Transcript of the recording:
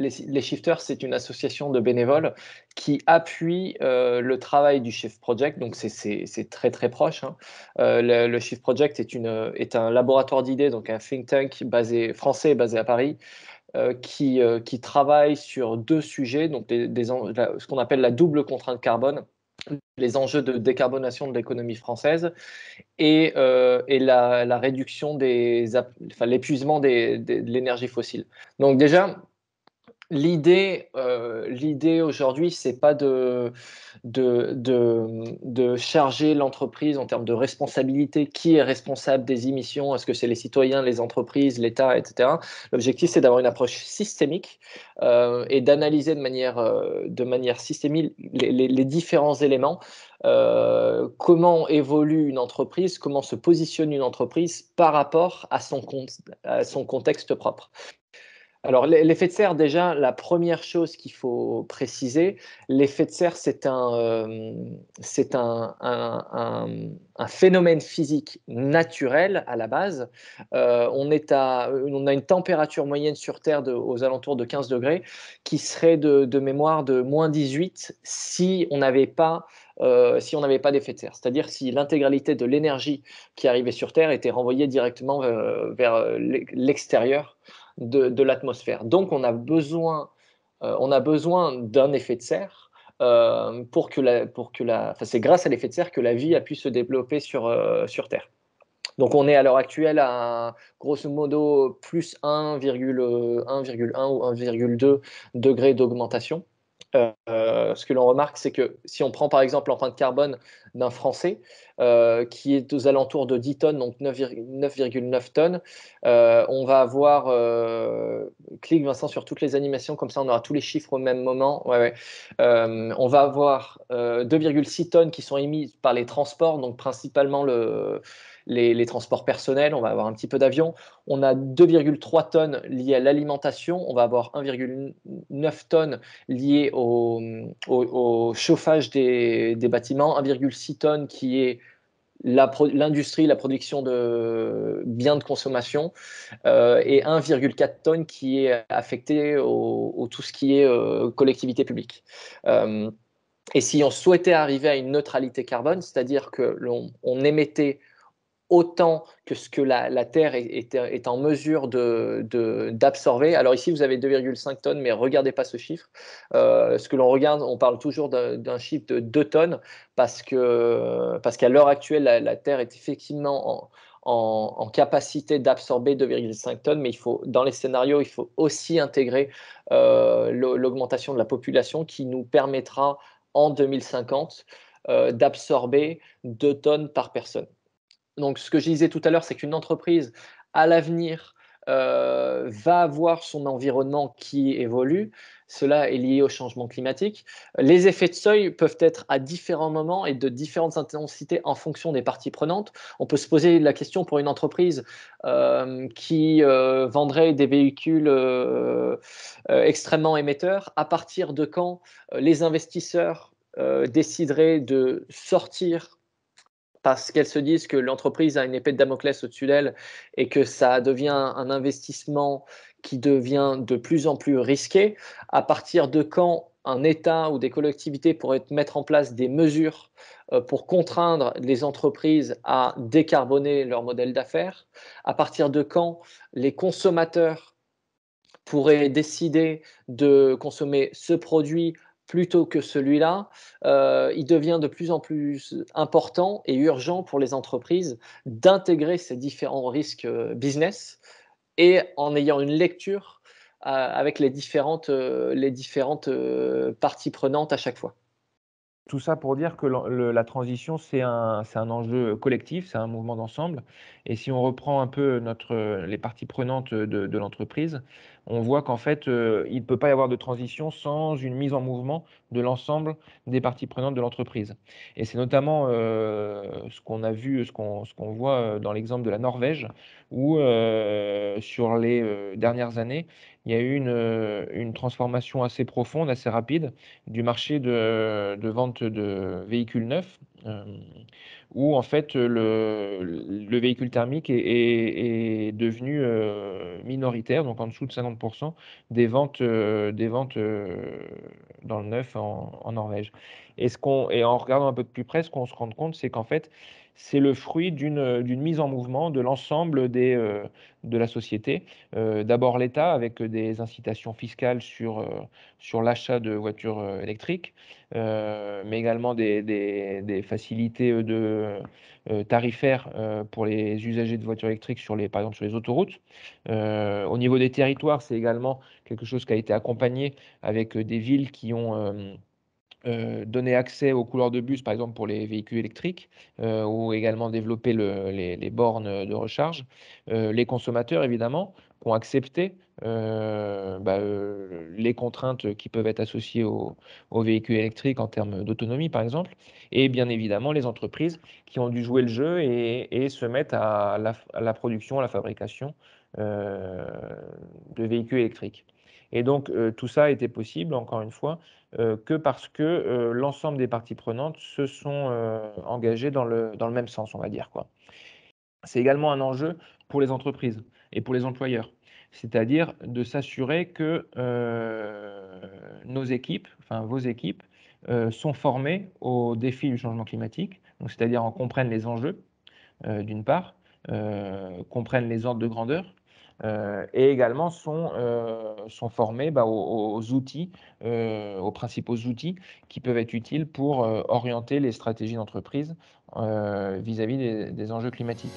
Les, Shifters, c'est une association de bénévoles qui appuie euh, le travail du Shift Project. Donc, c'est très, très proche. Hein. Euh, le, Shift Project est, un laboratoire d'idées, donc un think tank basé, français basé à Paris. Euh, qui, travaille sur deux sujets, donc ce qu'on appelle la double contrainte carbone, les enjeux de décarbonation de l'économie française et, euh, la, réduction des, enfin, l'épuisement de l'énergie fossile. Donc déjà, L'idée, euh, l'idée aujourd'hui, c'est pas de, charger l'entreprise en termes de responsabilité. Qui est responsable des émissions Est-ce que c'est les citoyens, les entreprises, l'État, etc. L'objectif, c'est d'avoir une approche systémique euh, et d'analyser de manière, euh, systémique les, différents éléments. Euh, comment évolue une entreprise Comment se positionne une entreprise par rapport à à son contexte propre alors l'effet de serre, déjà, la première chose qu'il faut préciser, l'effet de serre, c'est un, euh, un, phénomène physique naturel à la base. Euh, on, est euh, a une température moyenne sur Terre aux alentours de 15 degrés qui serait de, mémoire de moins 18 si on n'avait pas si on n'avait pas d'effet de serre, c'est-à-dire si l'intégralité de l'énergie qui arrivait sur Terre était renvoyée directement vers l'extérieur de, l'atmosphère. Donc on a besoin, euh, on a besoin d'un effet de serre euh, pour que la, c'est grâce à l'effet de serre que la vie a pu se développer sur, euh, sur Terre. Donc on est à l'heure actuelle à grosso modo plus 1,1 ou 1,2 degrés d'augmentation euh, ce que l'on remarque, c'est que si on prend par exemple l'empreinte carbone d'un Français euh, qui est aux alentours de 10 tonnes, donc 9,9 tonnes, euh, on va avoir, clique Vincent sur toutes les animations, comme ça on aura tous les chiffres au même moment, ouais, on va avoir 2,6 tonnes qui sont émises par les transports, donc principalement le, les, transports personnels, on va avoir un petit peu d'avion. On a 2,3 tonnes liées à l'alimentation, on va avoir 1,9 tonnes liées au, chauffage des, bâtiments, 1,6 tonnes qui est l'industrie, la, production de biens de consommation, euh, et 1,4 tonnes qui est affectée au, tout ce qui est euh, collectivité publique. Euh, et si on souhaitait arriver à une neutralité carbone, c'est-à-dire que l'on émettait autant que ce que la, Terre est, en mesure d'absorber. Alors ici, vous avez 2,5 tonnes, mais regardez pas ce chiffre. Euh, ce que l'on regarde, on parle toujours d'un chiffre de 2 tonnes, parce qu'à parce qu'à l'heure actuelle, la, Terre est effectivement en, capacité d'absorber 2,5 tonnes, mais il faut, dans les scénarios, il faut aussi intégrer euh, l'augmentation de la population qui nous permettra en 2050 euh, d'absorber 2 tonnes par personne. Donc, ce que je disais tout à l'heure, c'est qu'une entreprise, à l'avenir, euh, va avoir son environnement qui évolue. Cela est lié au changement climatique. Les effets de seuil peuvent être à différents moments et de différentes intensités en fonction des parties prenantes. On peut se poser la question pour une entreprise euh, qui euh, vendrait des véhicules extrêmement émetteurs, à partir de quand les investisseurs décideraient de sortir parce qu'elles se disent que l'entreprise a une épée de Damoclès au-dessus d'elle et que ça devient un investissement qui devient de plus en plus risqué. À partir de quand un État ou des collectivités pourraient mettre en place des mesures euh, pour contraindre les entreprises à décarboner leur modèle d'affaires À partir de quand les consommateurs pourraient décider de consommer ce produit plutôt que celui-là, euh, il devient de plus en plus important et urgent pour les entreprises d'intégrer ces différents risques euh, business et en ayant une lecture euh, avec les différentes, les différentes parties prenantes à chaque fois. Tout ça pour dire que la transition, c'est un, un, enjeu collectif, c'est un mouvement d'ensemble. Et si on reprend un peu les parties prenantes de, l'entreprise, on voit qu'en fait, euh, il ne peut pas y avoir de transition sans une mise en mouvement de l'ensemble des parties prenantes de l'entreprise. Et c'est notamment euh, ce qu'on a vu, ce qu'on voit euh, dans l'exemple de la Norvège, où sur les dernières années, il y a eu euh, une, transformation assez profonde, assez rapide du marché de, vente de véhicules neufs, euh, où en fait le, véhicule thermique est, devenu euh, minoritaire, donc en dessous de 50% des ventes, des ventes dans le neuf en, Norvège. Et, ce et en regardant un peu de plus près, ce qu'on se rend compte, c'est qu'en fait, c'est le fruit euh, d'une mise en mouvement de l'ensemble des euh, de la société. Euh, d'abord l'État avec des incitations fiscales sur, sur l'achat de voitures électriques, mais également des, facilités de, tarifaires pour les usagers de voitures électriques, sur les, par exemple sur les autoroutes. au niveau des territoires, c'est également quelque chose qui a été accompagné avec des villes qui ont euh, donner accès aux couleurs de bus, par exemple pour les véhicules électriques, euh, ou également développer les, bornes de recharge. Euh, les consommateurs, évidemment, ont accepté bah, les contraintes qui peuvent être associées aux véhicules électriques en termes d'autonomie, par exemple. Et bien évidemment, les entreprises qui ont dû jouer le jeu et, se mettre à la, production, à la fabrication de véhicules électriques. Et donc euh, tout ça été possible, encore une fois, euh, que parce que euh, l'ensemble des parties prenantes se sont engagées dans le, même sens, on va dire. quoi. C'est également un enjeu pour les entreprises et pour les employeurs, c'est-à-dire de s'assurer que nos équipes, enfin vos équipes, sont formées aux défis du changement climatique, donc c'est-à-dire en comprennent les enjeux d'une part, comprennent les ordres de grandeur euh, et également sont, euh, sont formés bah, aux, outils, euh, aux principaux outils qui peuvent être utiles pour orienter les stratégies d'entreprise vis-à-vis des enjeux climatiques.